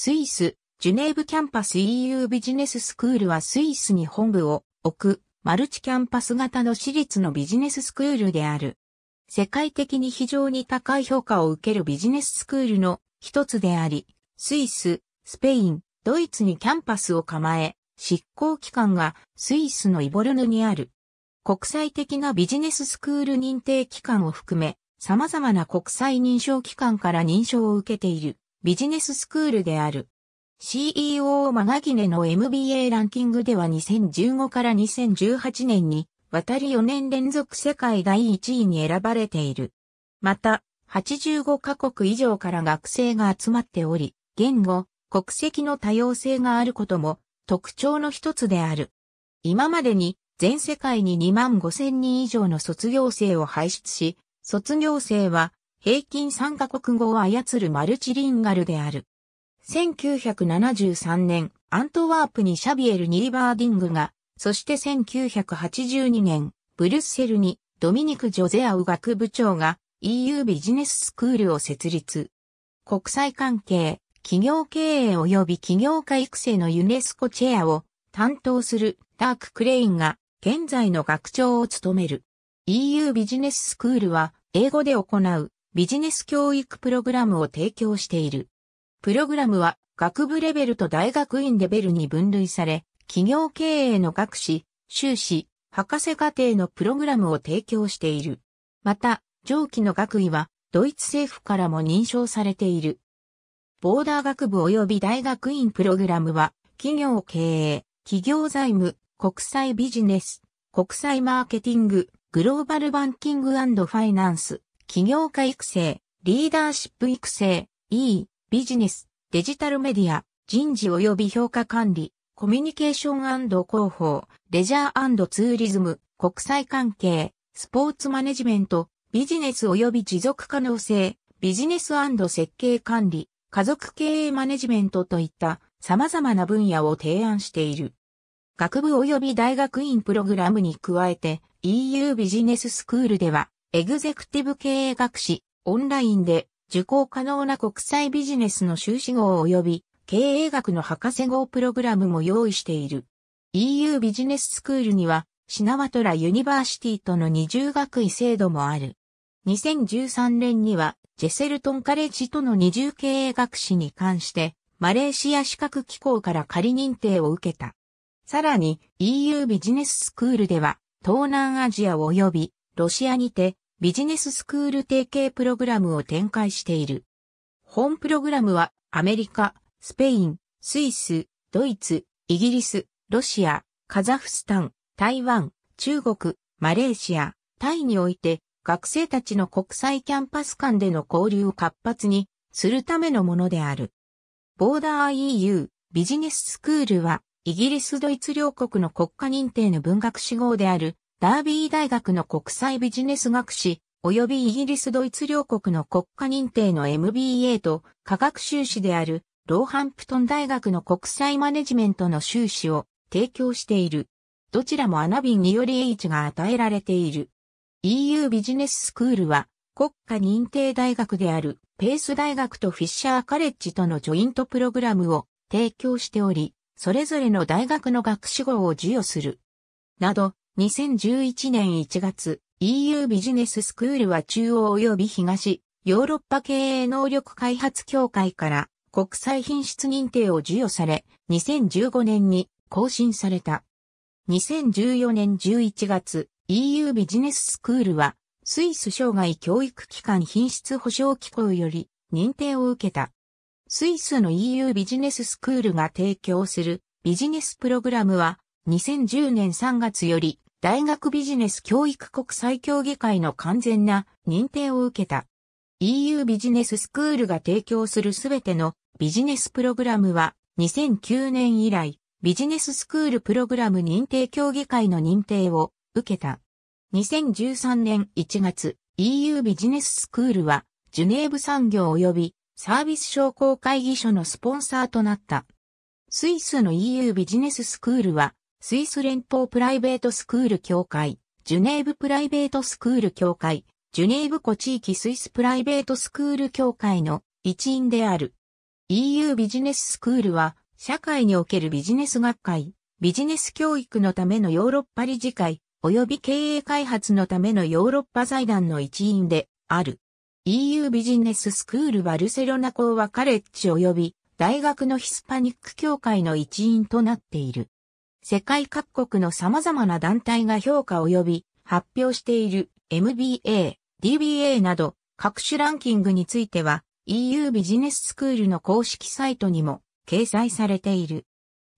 スイス、ジュネーブキャンパス EU ビジネススクールはスイスに本部を置く、マルチキャンパス型の私立のビジネススクールである。世界的に非常に高い評価を受けるビジネススクールの一つであり、スイス、スペイン、ドイツにキャンパスを構え、執行機関がスイスのイボルヌにある。国際的なビジネススクール認定機関を含め、様々な国際認証機関から認証を受けている。ビジネススクールである。CEO マガギネの MBA ランキングでは2015から2018年に渡り4年連続世界第1位に選ばれている。また、85カ国以上から学生が集まっており、言語、国籍の多様性があることも特徴の一つである。今までに全世界に2万5千人以上の卒業生を輩出し、卒業生は平均3カ国語を操るマルチリンガルである。1973年、アントワープにシャビエル・ニーバーディングが、そして1982年、ブルッセルにドミニク・ジョゼアウ学部長が EU ビジネススクールを設立。国際関係、企業経営及び企業家育成のユネスコチェアを担当するダーク・クレインが現在の学長を務める。EU ビジネススクールは英語で行うビジネス教育プログラムを提供している。プログラムは学部レベルと大学院レベルに分類され、企業経営の学士、修士、博士課程のプログラムを提供している。また、上記の学位はドイツ政府からも認証されている。ボーダー学部及び大学院プログラムは、企業経営、企業財務、国際ビジネス、国際マーケティング、グローバルバンキングファイナンス、起業家育成、リーダーシップ育成、E、ビジネス、デジタルメディア、人事及び評価管理、コミュニケーション広報、レジャーツーリズム、国際関係、スポーツマネジメント、ビジネス及び持続可能性、ビジネス設計管理、家族経営マネジメントといった様々な分野を提案している。学部及び大学院プログラムに加えて EU ビジネススクールではエグゼクティブ経営学士、オンラインで受講可能な国際ビジネスの修士号及び経営学の博士号プログラムも用意している。EU ビジネススクールには、シナワトラユニバーシティとの二重学位制度もある。2013年には、ジェセルトンカレッジとの二重経営学士に関して、マレーシア資格機構から仮認定を受けた。さらに EU ビジネススクールでは東南アジア及びロシアにてビジネススクール提携プログラムを展開している。本プログラムはアメリカ、スペイン、スイス、ドイツ、イギリス、ロシア、カザフスタン、台湾、中国、マレーシア、タイにおいて学生たちの国際キャンパス間での交流を活発にするためのものである。ボーダー EU ビジネススクールはイギリス・ドイツ両国の国家認定の文学志望であるダービー大学の国際ビジネス学士、及びイギリス・ドイツ両国の国家認定の MBA と科学修士であるローハンプトン大学の国際マネジメントの修士を提供している。どちらもアナビンにより H が与えられている。EU ビジネススクールは国家認定大学であるペース大学とフィッシャーカレッジとのジョイントプログラムを提供しており、それぞれの大学の学士号を授与する。など、2011年1月、EU ビジネススクールは中央及び東、ヨーロッパ経営能力開発協会から国際品質認定を授与され、2015年に更新された。2014年11月、EU ビジネススクールは、スイス障害教育機関品質保障機構より認定を受けた。スイスの EU ビジネススクールが提供するビジネスプログラムは、2010年3月より大学ビジネス教育国際協議会の完全な認定を受けた。EU ビジネススクールが提供するすべてのビジネスプログラムは2009年以来ビジネススクールプログラム認定協議会の認定を受けた。2013年1月 EU ビジネススクールはジュネーブ産業及びサービス商工会議所のスポンサーとなった。スイスの EU ビジネススクールはスイス連邦プライベートスクール協会、ジュネーブプライベートスクール協会、ジュネーブ湖地域スイスプライベートスクール協会の一員である。EU ビジネススクールは、社会におけるビジネス学会、ビジネス教育のためのヨーロッパ理事会、及び経営開発のためのヨーロッパ財団の一員である。EU ビジネススクールバルセロナ校はカレッジ及び大学のヒスパニック協会の一員となっている。世界各国の様々な団体が評価及び発表している MBA、DBA など各種ランキングについては EU ビジネススクールの公式サイトにも掲載されている。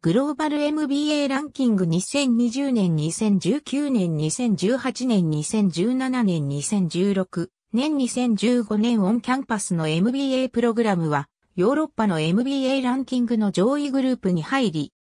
グローバル MBA ランキング2020年2019年2018年2017年2016年2015年オンキャンパスの MBA プログラムはヨーロッパの MBA ランキングの上位グループに入り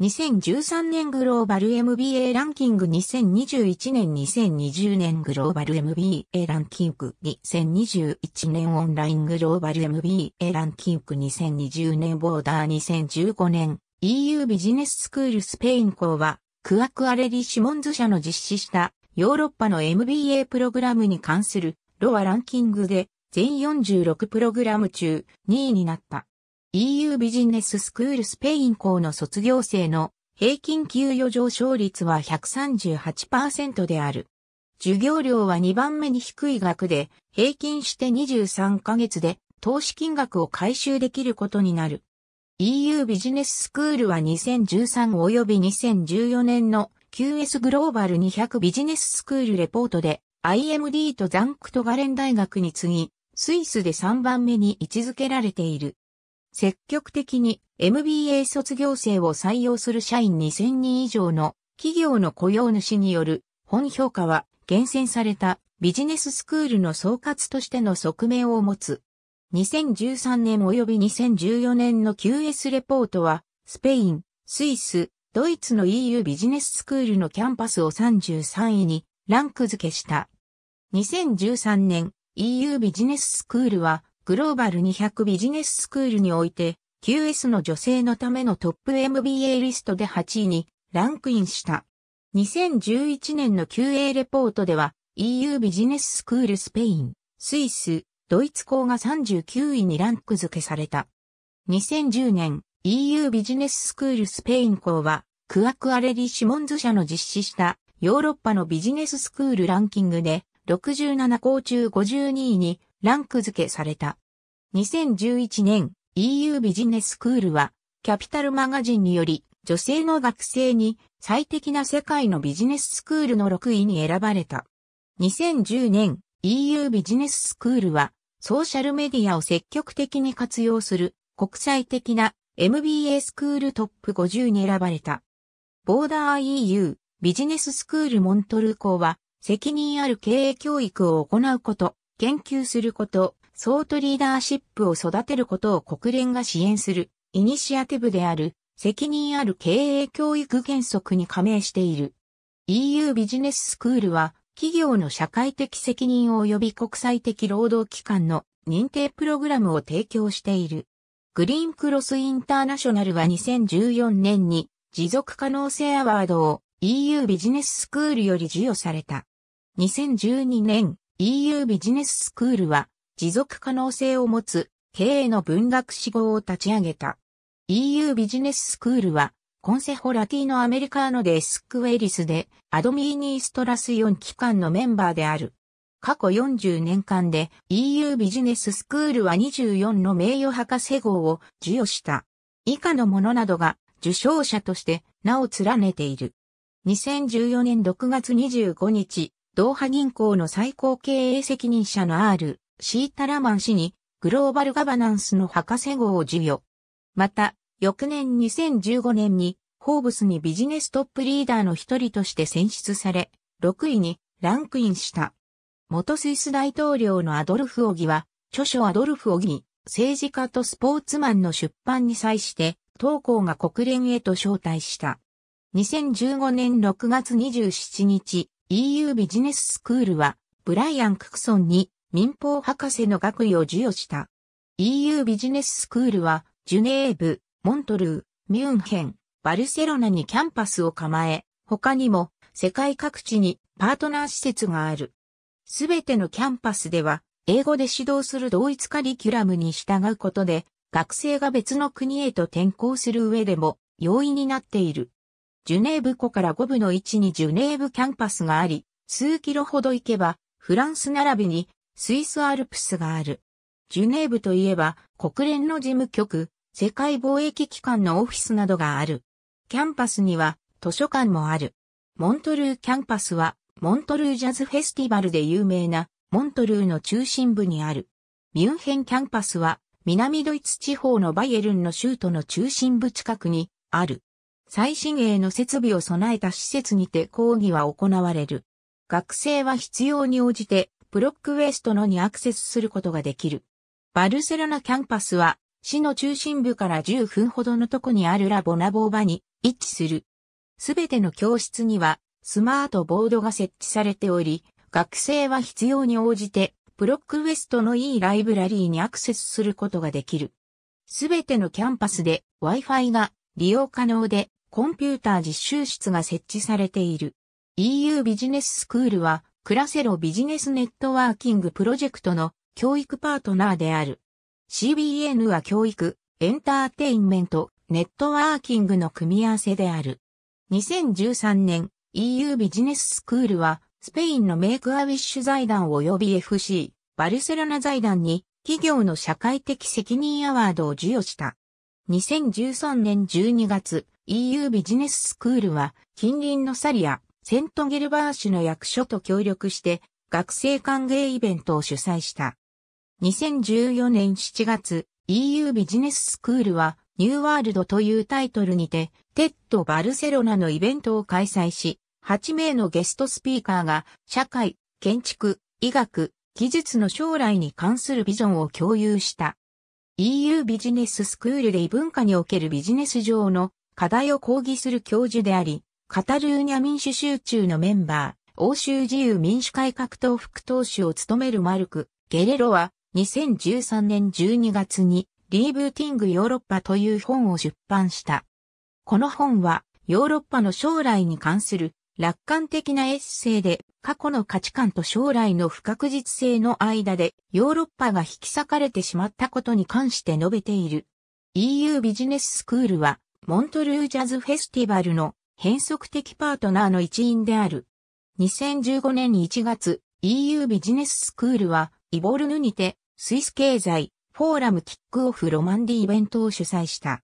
2013年グローバル MBA ランキング2021年2020年グローバル MBA ランキング2021年オンライングローバル MBA ランキング2020年ボーダー2015年 EU ビジネススクールスペイン校はクアクアレリ・シモンズ社の実施したヨーロッパの MBA プログラムに関するロアランキングで全46プログラム中2位になった。EU ビジネススクールスペイン校の卒業生の平均給与上昇率は138%である。授業料は2番目に低い額で、平均して23ヶ月で投資金額を回収できることになる。EU ビジネススクールは2013及び2014年の QS グローバル200ビジネススクールレポートで IMD とザンクトガレン大学に次ぎ、スイスで3番目に位置づけられている。積極的に MBA 卒業生を採用する社員2000人以上の企業の雇用主による本評価は厳選されたビジネススクールの総括としての側面を持つ。2013年及び2014年の QS レポートは、スペイン、スイス、ドイツの EU ビジネススクールのキャンパスを33位にランク付けした。2013年 EU ビジネススクールはグローバル200ビジネススクールにおいて、QS の女性のためのトップ MBA リストで8位にランクインした。2011年の QA レポートでは EU ビジネススクールスペイン、スイス、ドイツ校が39位にランク付けされた。2010年 EU ビジネススクールスペイン校はクアクアレリ・シモンズ社の実施したヨーロッパのビジネススクールランキングで67校中52位にランク付けされた。2011年 EU ビジネススクールは、キャピタルマガジンにより、女性の学生に最適な世界のビジネススクールの6位に選ばれた。2010年 EU ビジネススクールは、ソーシャルメディアを積極的に活用する国際的な MBA スクールトップ50に選ばれた。ボーダー EU ビジネススクールモントル校は責任ある経営教育を行うこと、研究すること、ソートリーダーシップを育てることを国連が支援する、イニシアティブである、責任ある経営教育原則に加盟している。EU ビジネススクールは、企業の社会的責任及び国際的労働機関の認定プログラムを提供している。グリーンクロスインターナショナルは2014年に持続可能性アワードを EU ビジネススクールより授与された。2012年、EU ビジネススクールは持続可能性を持つ経営の文学志望を立ち上げた。EU ビジネススクールはコンセホラティのアメリカーノデスクウェリスでアドミーニーストラス4機関のメンバーである。過去40年間で EU ビジネススクールは24の名誉博士号を授与した。以下のものなどが受賞者として名を連ねている。2014年6月25日、ドーハ銀行の最高経営責任者の R、シータラマン氏に、グローバルガバナンスの博士号を授与。また、翌年2015年に、ホーブスにビジネストップリーダーの一人として選出され、6位にランクインした。元スイス大統領のアドルフ・オギは、著書アドルフ・オギ、政治家とスポーツマンの出版に際して、当校が国連へと招待した。2015年6月27日、EU ビジネススクールは、ブライアン・ククソンに民法博士の学位を授与した。EU ビジネススクールは、ジュネーブ、モントルー、ミュンヘン、バルセロナにキャンパスを構え、他にも世界各地にパートナー施設がある。すべてのキャンパスでは、英語で指導する同一カリキュラムに従うことで、学生が別の国へと転校する上でも容易になっている。ジュネーブ湖から5部の位置にジュネーブキャンパスがあり、数キロほど行けば、フランス並びにスイスアルプスがある。ジュネーブといえば、国連の事務局、世界貿易機関のオフィスなどがある。キャンパスには図書館もある。モントルーキャンパスは、モントルージャズフェスティバルで有名な、モントルーの中心部にある。ミュンヘンキャンパスは、南ドイツ地方のバイエルンの州都の中心部近くにある。最新鋭の設備を備えた施設にて講義は行われる。学生は必要に応じて、ブロックウエストのにアクセスすることができる。バルセロナキャンパスは、市の中心部から10分ほどのとこにあるラボナボーバに位置する。すべての教室には、スマートボードが設置されており、学生は必要に応じて、ブロックウエストのいいライブラリーにアクセスすることができる。すべてのキャンパスで Wi-Fi が利用可能で、コンピューター実習室が設置されている。EU ビジネススクールは、クラセロビジネスネットワーキングプロジェクトの教育パートナーである。CBN は教育、エンターテインメント、ネットワーキングの組み合わせである。2013年、EU ビジネススクールは、スペインのメイクアウィッシュ財団及び FC、バルセロナ財団に、企業の社会的責任アワードを授与した。2013年12月、EU ビジネススクールは近隣のサリア、セントゲルバー市の役所と協力して学生歓迎イベントを主催した。2014年7月、EU ビジネススクールはニューワールドというタイトルにて、テッドバルセロナのイベントを開催し、8名のゲストスピーカーが社会、建築、医学、技術の将来に関するビジョンを共有した。EU ビジネススクールで異文化におけるビジネス上の課題を講義する教授であり、カタルーニャ民主集中のメンバー、欧州自由民主改革党副党首を務めるマルク・ゲレロは、2013年12月に、リーブーティングヨーロッパという本を出版した。この本は、ヨーロッパの将来に関する楽観的なエッセイで、過去の価値観と将来の不確実性の間で、ヨーロッパが引き裂かれてしまったことに関して述べている。EU ビジネススクールは、モントルージャズフェスティバルの変則的パートナーの一員である。2015年1月、EU ビジネススクールは、イボルヌにて、スイス経済、フォーラムキックオフロマンディイベントを主催した。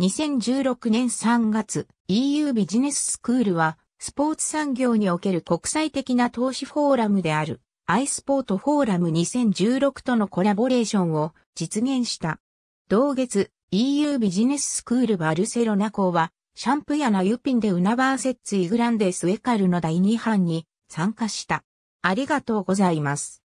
2016年3月、EU ビジネススクールは、スポーツ産業における国際的な投資フォーラムである、アイスポートフォーラム2016とのコラボレーションを実現した。同月、EU ビジネススクールバルセロナ校は、シャンプやナユピンでウナバーセッツイグランデスウェカルの第2班に参加した。ありがとうございます。